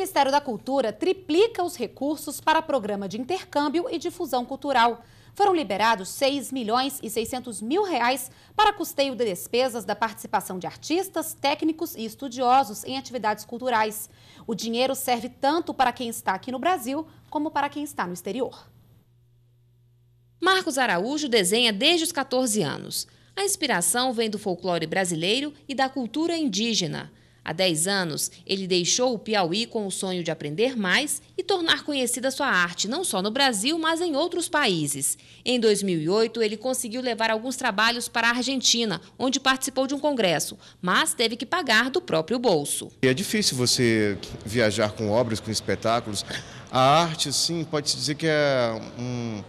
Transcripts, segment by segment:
Ministério da Cultura triplica os recursos para programa de intercâmbio e difusão cultural. Foram liberados 6 milhões e 600 mil reais para custeio de despesas da participação de artistas, técnicos e estudiosos em atividades culturais. O dinheiro serve tanto para quem está aqui no Brasil como para quem está no exterior. Marcos Araújo desenha desde os 14 anos. A inspiração vem do folclore brasileiro e da cultura indígena. Há 10 anos, ele deixou o Piauí com o sonho de aprender mais e tornar conhecida sua arte, não só no Brasil, mas em outros países. Em 2008, ele conseguiu levar alguns trabalhos para a Argentina, onde participou de um congresso, mas teve que pagar do próprio bolso. É difícil você viajar com obras, com espetáculos. A arte, sim, pode-se dizer que é um,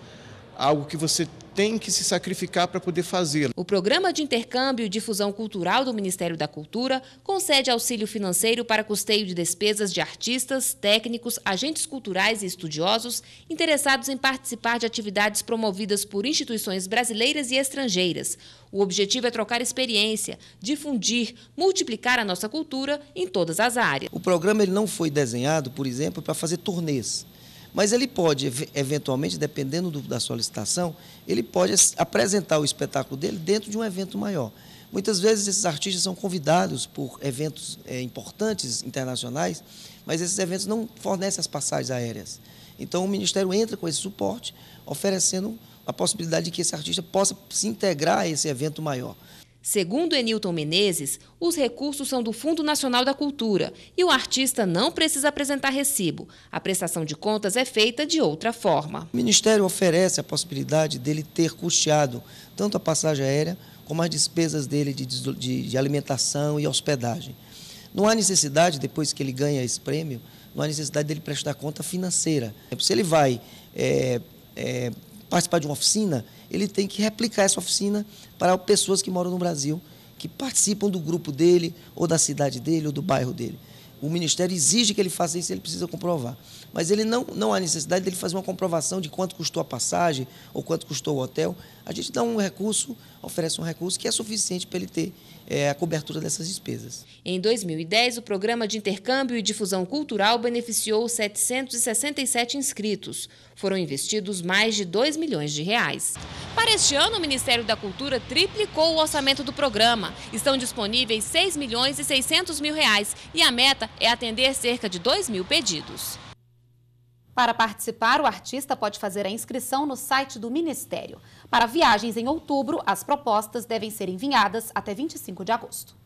algo que você tem que se sacrificar para poder fazê-lo. O Programa de Intercâmbio e Difusão Cultural do Ministério da Cultura concede auxílio financeiro para custeio de despesas de artistas, técnicos, agentes culturais e estudiosos interessados em participar de atividades promovidas por instituições brasileiras e estrangeiras. O objetivo é trocar experiência, difundir, multiplicar a nossa cultura em todas as áreas. O programa ele não foi desenhado, por exemplo, para fazer turnês. Mas ele pode, eventualmente, dependendo do, da solicitação, ele pode apresentar o espetáculo dele dentro de um evento maior. Muitas vezes esses artistas são convidados por eventos é, importantes internacionais, mas esses eventos não fornecem as passagens aéreas. Então o Ministério entra com esse suporte, oferecendo a possibilidade de que esse artista possa se integrar a esse evento maior. Segundo Enilton Menezes, os recursos são do Fundo Nacional da Cultura e o artista não precisa apresentar recibo. A prestação de contas é feita de outra forma. O Ministério oferece a possibilidade dele ter custeado tanto a passagem aérea como as despesas dele de, de, de alimentação e hospedagem. Não há necessidade, depois que ele ganha esse prêmio, não há necessidade dele prestar conta financeira. Se ele vai é, é, participar de uma oficina, ele tem que replicar essa oficina para pessoas que moram no Brasil, que participam do grupo dele, ou da cidade dele, ou do bairro dele. O Ministério exige que ele faça isso, ele precisa comprovar. Mas ele não, não há necessidade dele fazer uma comprovação de quanto custou a passagem ou quanto custou o hotel. A gente dá um recurso oferece um recurso que é suficiente para ele ter é, a cobertura dessas despesas. Em 2010, o Programa de Intercâmbio e Difusão Cultural beneficiou 767 inscritos. Foram investidos mais de 2 milhões de reais. Para este ano, o Ministério da Cultura triplicou o orçamento do programa. Estão disponíveis 6 milhões e 600 mil reais e a meta é atender cerca de 2 mil pedidos. Para participar, o artista pode fazer a inscrição no site do Ministério. Para viagens em outubro, as propostas devem ser enviadas até 25 de agosto.